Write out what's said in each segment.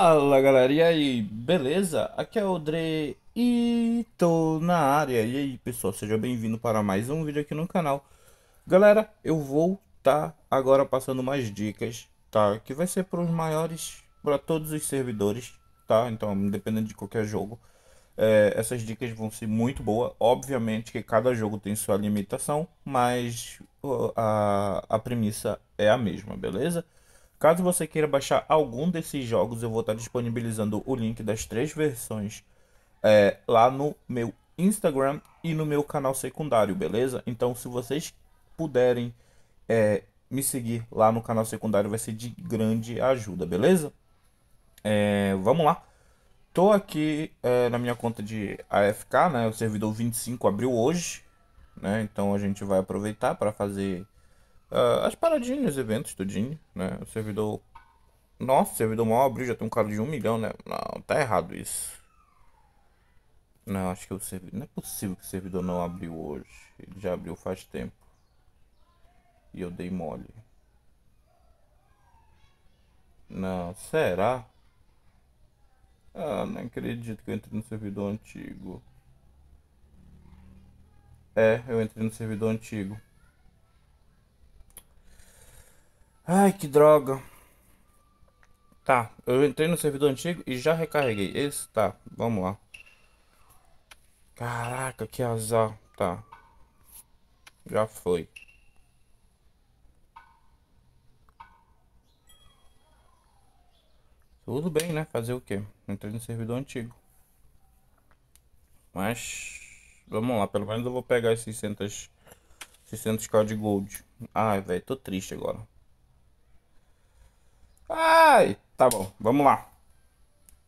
Fala galera, e aí, beleza? Aqui é o Dre e tô na área. E aí pessoal, seja bem-vindo para mais um vídeo aqui no canal. Galera, eu vou tá agora passando umas dicas, tá? Que vai ser para os maiores, para todos os servidores, tá? Então, independente de qualquer jogo, é, essas dicas vão ser muito boas. Obviamente que cada jogo tem sua limitação, mas a, a premissa é a mesma, beleza? Caso você queira baixar algum desses jogos, eu vou estar disponibilizando o link das três versões é, lá no meu Instagram e no meu canal secundário, beleza? Então, se vocês puderem é, me seguir lá no canal secundário, vai ser de grande ajuda, beleza? É, vamos lá. Tô aqui é, na minha conta de AFK, né? O servidor 25 abriu hoje, né? Então a gente vai aproveitar para fazer Uh, as paradinhas, eventos, tudinho, né? O servidor. Nossa, o servidor mal abriu, já tem um cara de um milhão, né? Não, tá errado isso. Não, acho que o servidor. Não é possível que o servidor não abriu hoje. Ele já abriu faz tempo. E eu dei mole. Não, será? Ah, não acredito que eu entrei no servidor antigo. É, eu entrei no servidor antigo. Ai, que droga. Tá, eu entrei no servidor antigo e já recarreguei. Esse, tá, vamos lá. Caraca, que azar. Tá. Já foi. Tudo bem, né? Fazer o quê? Entrei no servidor antigo. Mas... Vamos lá, pelo menos eu vou pegar esses 600... 600k de gold. Ai, velho, tô triste agora. Ai, tá bom, vamos lá.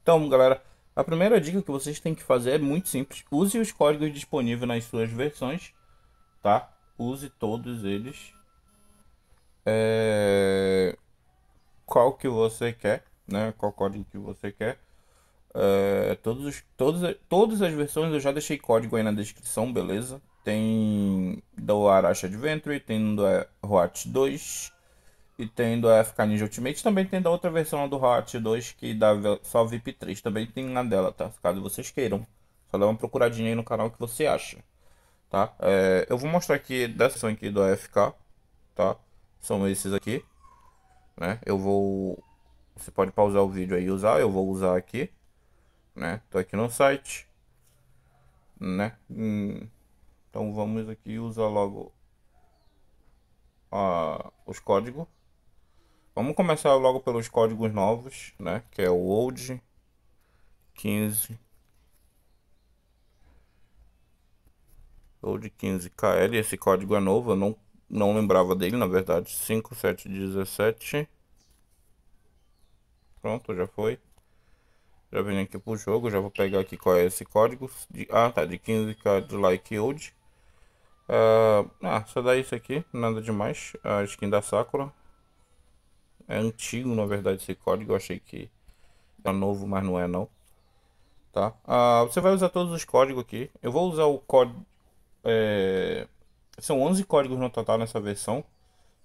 Então, galera, a primeira dica que vocês têm que fazer é muito simples. Use os códigos disponíveis nas suas versões, tá? Use todos eles. É... Qual que você quer, né? Qual código que você quer. É, todos os, todos, todas as versões eu já deixei código aí na descrição, beleza? Tem do Arash Adventure, tem do Roat 2, e tem do FK Ninja Ultimate, também tem da outra versão do Hot 2 que dá só VIP 3. Também tem na dela, tá? Caso vocês queiram. Só dá uma procuradinha aí no canal que você acha. Tá? É, eu vou mostrar aqui dessa aqui do AFK. Tá? São esses aqui. Né? Eu vou... Você pode pausar o vídeo aí e usar. Eu vou usar aqui. Né? Tô aqui no site. Né? Hum. Então vamos aqui usar logo... Ah, os códigos. Vamos começar logo pelos códigos novos, né? Que é o old 15 old 15 KL, esse código é novo, eu não não lembrava dele, na verdade, 5717. Pronto, já foi. Já vim aqui pro jogo, já vou pegar aqui qual é esse código. De, ah, tá, de 15k de like old. Uh, ah, ah, só dá isso aqui, nada demais. A ah, skin da Sakura, é antigo, na verdade, esse código. Eu achei que era novo, mas não é não. Tá? Ah, você vai usar todos os códigos aqui. Eu vou usar o código... É... São 11 códigos no total nessa versão,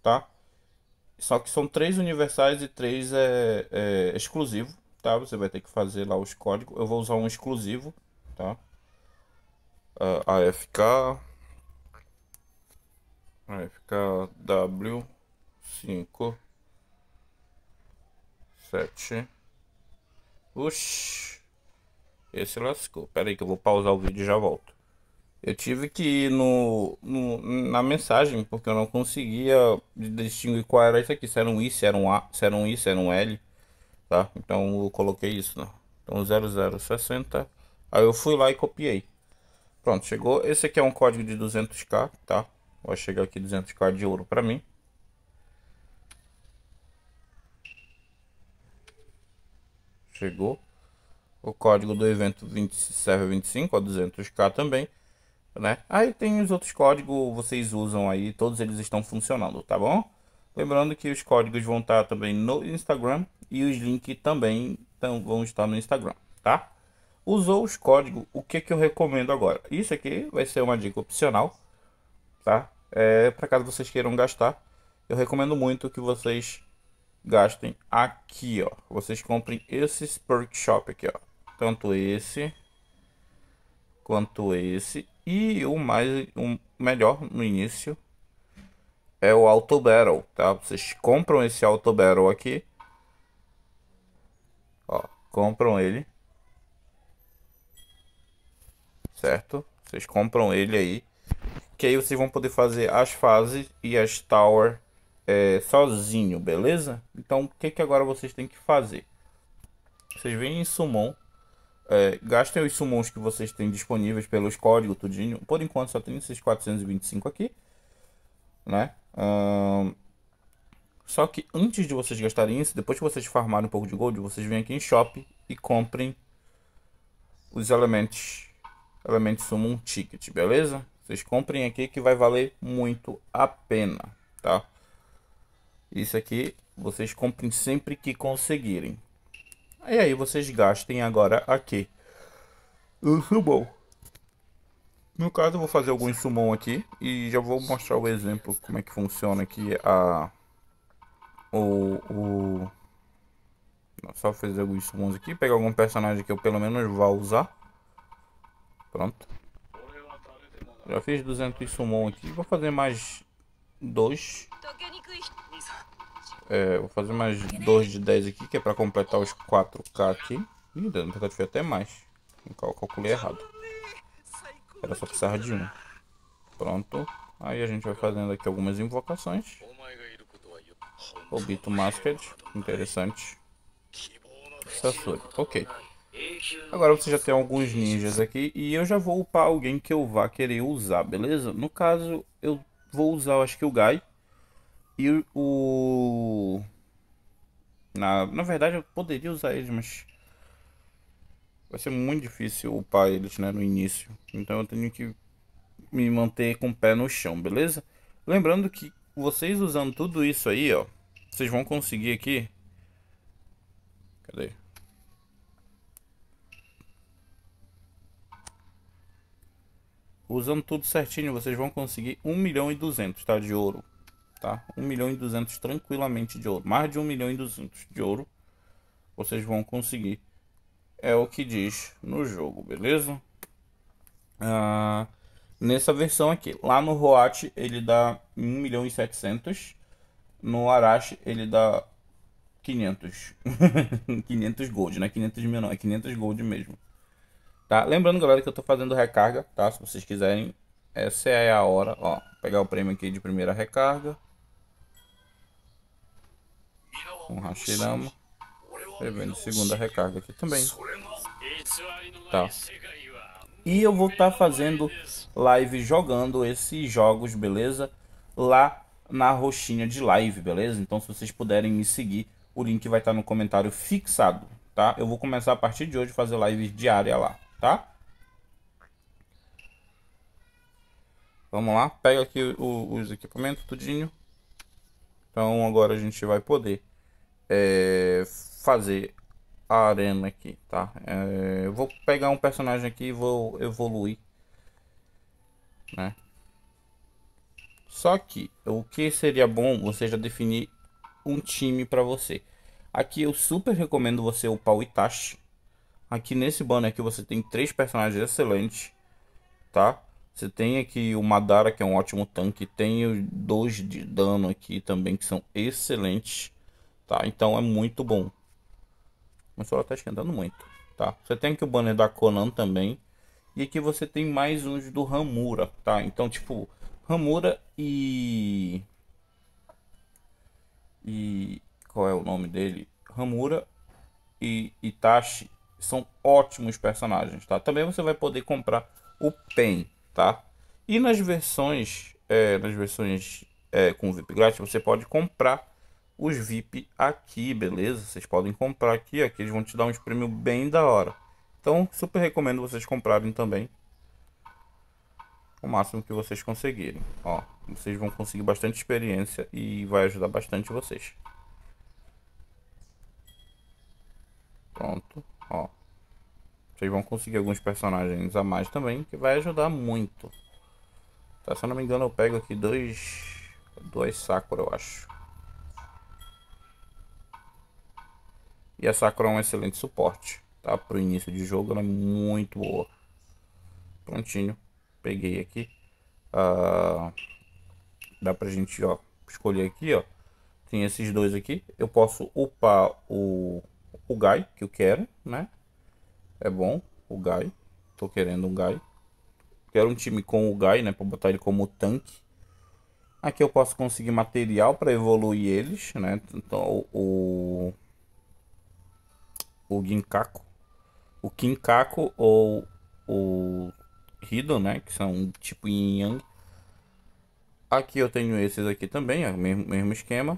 tá? Só que são três universais e três é, é, exclusivo, tá? Você vai ter que fazer lá os códigos. Eu vou usar um exclusivo, tá? Uh, ah, AFK W 5 sete. Oxi. Esse lascou. Pera aí que eu vou pausar o vídeo e já volto. Eu tive que ir no, no, na mensagem, porque eu não conseguia distinguir qual era isso aqui. Se era um I, se era um A, se era um I, se era um L. Tá? Então eu coloquei isso, né? Então 0060. Aí eu fui lá e copiei. Pronto, chegou. Esse aqui é um código de 200k, tá? Vai chegar aqui 200k de ouro pra mim. chegou. O código do evento 2725, a 200k também, né? Aí tem os outros códigos, vocês usam aí, todos eles estão funcionando, tá bom? Lembrando que os códigos vão estar também no Instagram e os links também tão, vão estar no Instagram, tá? Usou os códigos, o que, que eu recomendo agora? Isso aqui vai ser uma dica opcional, tá? É, para caso vocês queiram gastar, eu recomendo muito que vocês gastem aqui, ó. Vocês comprem esses perk shop aqui, ó. Tanto esse quanto esse e o mais o melhor no início é o auto barrel tá? Vocês compram esse auto barrel aqui. Ó, compram ele. Certo? Vocês compram ele aí. Que aí vocês vão poder fazer as fases e as tower é, sozinho, beleza? Então o que, que agora vocês têm que fazer? Vocês vêm em Summon, é, gastem os Summons que vocês têm disponíveis pelos códigos, tudinho. Por enquanto só tem esses 425 aqui, né? Só que antes de vocês gastarem isso, depois que vocês farmarem um pouco de gold, vocês vêm aqui em shop e comprem os elementos, elementos Summon Ticket, beleza? Vocês comprem aqui que vai valer muito a pena, tá? Isso aqui vocês comprem sempre que conseguirem. E aí vocês gastem agora aqui. O summon. É no caso eu vou fazer alguns summon aqui. E já vou mostrar o exemplo como é que funciona aqui a... O... o... Só fazer alguns summons aqui. Pegar algum personagem que eu pelo menos vá usar. Pronto. Já fiz 200 summon aqui. Vou fazer mais dois. É, vou fazer mais 2 de 10 aqui, que é para completar os 4K aqui. Ih, na verdade foi até mais. Eu calculei errado. Era só precisar de um. Pronto. Aí a gente vai fazendo aqui algumas invocações. Obito Masked, interessante. Sasori, ok. Agora você já tem alguns ninjas aqui e eu já vou upar alguém que eu vá querer usar, beleza? No caso, eu vou usar, acho que o Gai, e o. Na, na verdade, eu poderia usar eles, mas. Vai ser muito difícil upar eles, né? No início. Então eu tenho que me manter com o pé no chão, beleza? Lembrando que vocês usando tudo isso aí, ó. Vocês vão conseguir aqui. Cadê? Usando tudo certinho, vocês vão conseguir 1 milhão e 200, tá? De ouro tá? 1 milhão e 200 tranquilamente de ouro. Mais de 1 milhão e 200 de ouro vocês vão conseguir. É o que diz no jogo, beleza? Ah, nessa versão aqui. Lá no Roat ele dá 1 milhão e 700. No Arashi ele dá 500. 500 gold, né? 500 mil não, é 500 gold mesmo. Tá? Lembrando, galera, que eu tô fazendo recarga, tá? Se vocês quiserem, essa é a hora, ó. Pegar o prêmio aqui de primeira recarga. Um Hashirama. Bebendo segunda recarga aqui também. Tá. E eu vou estar tá fazendo live jogando esses jogos, beleza? Lá na roxinha de live, beleza? Então se vocês puderem me seguir, o link vai estar tá no comentário fixado, tá? Eu vou começar a partir de hoje fazer live diária lá, tá? Vamos lá, pega aqui o, os equipamentos, tudinho. Então agora a gente vai poder é, fazer a arena aqui, tá? É, eu vou pegar um personagem aqui e vou evoluir, né? Só que o que seria bom você já definir um time para você. Aqui eu super recomendo você upar o Itachi. Aqui nesse banner aqui você tem três personagens excelentes, tá? Você tem aqui o Madara, que é um ótimo tanque. Tem os dois de dano aqui também, que são excelentes tá? Então é muito bom. Mas ela tá esquentando muito, tá? Você tem aqui o banner da Conan também. E aqui você tem mais uns do Ramura, tá? Então, tipo, Ramura e... E... Qual é o nome dele? Ramura e Itachi são ótimos personagens, tá? Também você vai poder comprar o Pen, tá? E nas versões, é, nas versões é, com VIP grátis, você pode comprar os VIP aqui, beleza? Vocês podem comprar aqui, aqui eles vão te dar uns prêmios bem da hora. Então, super recomendo vocês comprarem também. O máximo que vocês conseguirem, ó. Vocês vão conseguir bastante experiência e vai ajudar bastante vocês. Pronto, ó. Vocês vão conseguir alguns personagens a mais também, que vai ajudar muito. Tá, se eu não me engano, eu pego aqui dois... Dois Sakura, eu acho. E a Sakura é um excelente suporte, tá? Para o início de jogo, ela é muito boa. Prontinho, peguei aqui. Ah, dá pra gente, ó, escolher aqui, ó. Tem esses dois aqui. Eu posso upar o, o Gai, que eu quero, né? É bom, o Gai. Tô querendo um Gai. Quero um time com o Gai, né? Pra botar ele como tanque. Aqui eu posso conseguir material para evoluir eles, né? Então, o, o Ginkaku. O Kinkaku ou o Hido, né? Que são tipo Yin Yang. Aqui eu tenho esses aqui também, é o mesmo, mesmo esquema.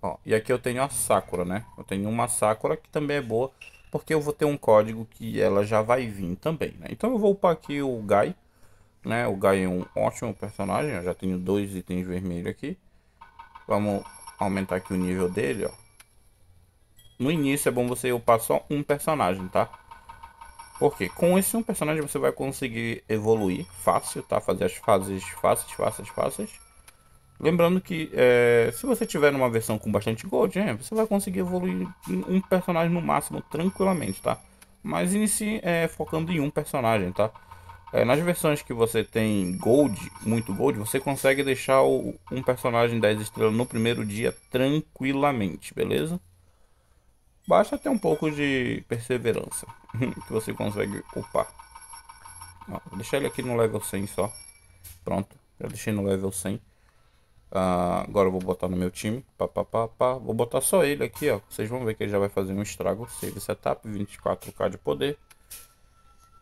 Ó, e aqui eu tenho a Sakura, né? Eu tenho uma Sakura que também é boa, porque eu vou ter um código que ela já vai vir também, né? Então eu vou upar aqui o Gai, né? O Gai é um ótimo personagem, eu já tenho dois itens vermelhos aqui. Vamos aumentar aqui o nível dele, ó. No início é bom você upar só um personagem, tá? Porque com esse um personagem você vai conseguir evoluir fácil, tá? Fazer as fases fáceis, fáceis, fáceis. Lembrando que é, se você tiver uma versão com bastante gold, né, você vai conseguir evoluir um personagem no máximo tranquilamente, tá? Mas inicie é, focando em um personagem, tá? É, nas versões que você tem gold, muito gold, você consegue deixar o, um personagem 10 estrelas no primeiro dia tranquilamente, beleza? Basta ter um pouco de perseverança que você consegue upar. Ó, vou deixar ele aqui no level 100 só. Pronto, já deixei no level 100. Uh, ah, agora eu vou botar no meu time. Pá, pá, pá, pá. Vou botar só ele aqui, ó. Vocês vão ver que ele já vai fazer um estrago. Save setup, 24k de poder.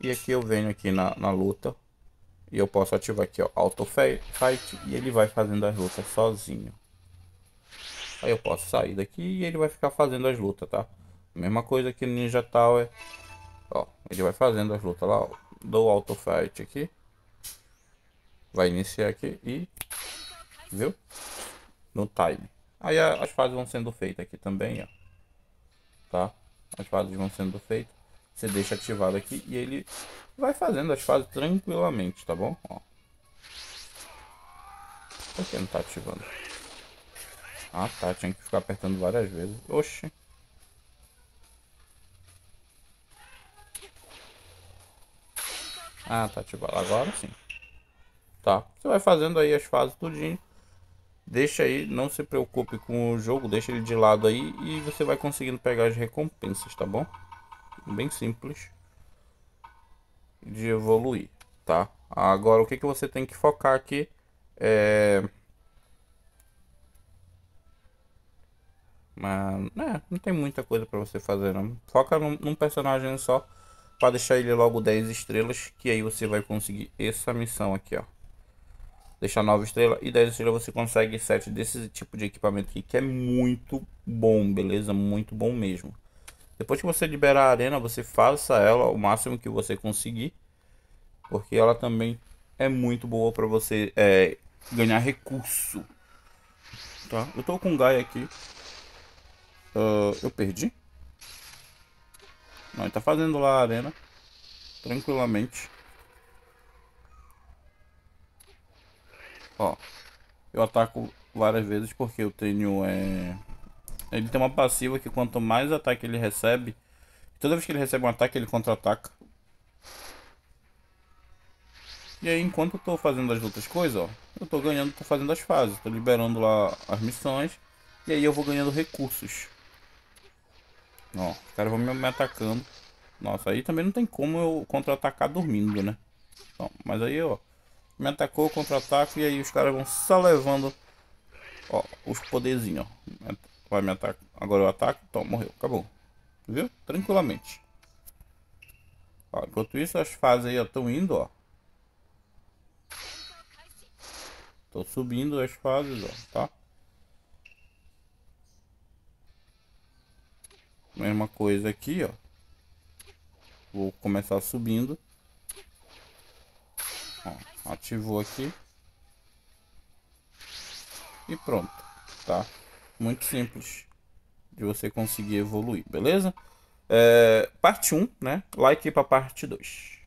E aqui eu venho aqui na, na luta. E eu posso ativar aqui, ó, auto fight. E ele vai fazendo as lutas sozinho. Aí eu posso sair daqui e ele vai ficar fazendo as lutas, tá? Mesma coisa que Ninja Tower. Ó, ele vai fazendo as lutas lá, ó. Dou auto fight aqui. Vai iniciar aqui e... Viu? No time. Aí as fases vão sendo feitas aqui também, ó. Tá? As fases vão sendo feitas. Você deixa ativado aqui e ele vai fazendo as fases tranquilamente, tá bom? Ó. Por que não tá ativando? Ah tá, tinha que ficar apertando várias vezes. Oxi. Ah, tá ativado. Agora sim. Tá. Você vai fazendo aí as fases tudinho. Deixa aí, não se preocupe com o jogo, deixa ele de lado aí e você vai conseguindo pegar as recompensas, tá bom? Bem simples de evoluir, tá? Agora o que, que você tem que focar aqui é... Mas, é, não tem muita coisa para você fazer, não. Foca num, num personagem só para deixar ele logo 10 estrelas, que aí você vai conseguir essa missão aqui, ó. Deixar 9 estrelas e 10 estrelas você consegue 7 desse tipo de equipamento aqui, que é muito bom, beleza? Muito bom mesmo. Depois que você liberar a arena, você faça ela o máximo que você conseguir, porque ela também é muito boa para você é, ganhar recurso. Tá? Eu tô com o Gaia aqui, Uh, eu perdi? Não, ele tá fazendo lá a arena. Tranquilamente. Ó. Eu ataco várias vezes porque eu tenho... É... Ele tem uma passiva que quanto mais ataque ele recebe... Toda vez que ele recebe um ataque, ele contra-ataca. E aí, enquanto eu tô fazendo as outras coisas, ó, eu tô ganhando, tô fazendo as fases, tô liberando lá as missões, e aí eu vou ganhando recursos. Ó, os caras vão me atacando. Nossa, aí também não tem como eu contra-atacar dormindo, né? Então, mas aí, ó, me atacou, contra-ataco e aí os caras vão só levando, ó, os poderzinhos, ó. Vai me atacar. Agora eu ataco, então morreu, acabou. Viu? Tranquilamente. Ó, enquanto isso, as fases aí estão indo, ó. Tô subindo as fases, ó, tá? Mesma coisa aqui, ó. Vou começar subindo. Ó, ativou aqui. E pronto, tá? Muito simples de você conseguir evoluir, beleza? É, parte 1, né? Like para parte 2.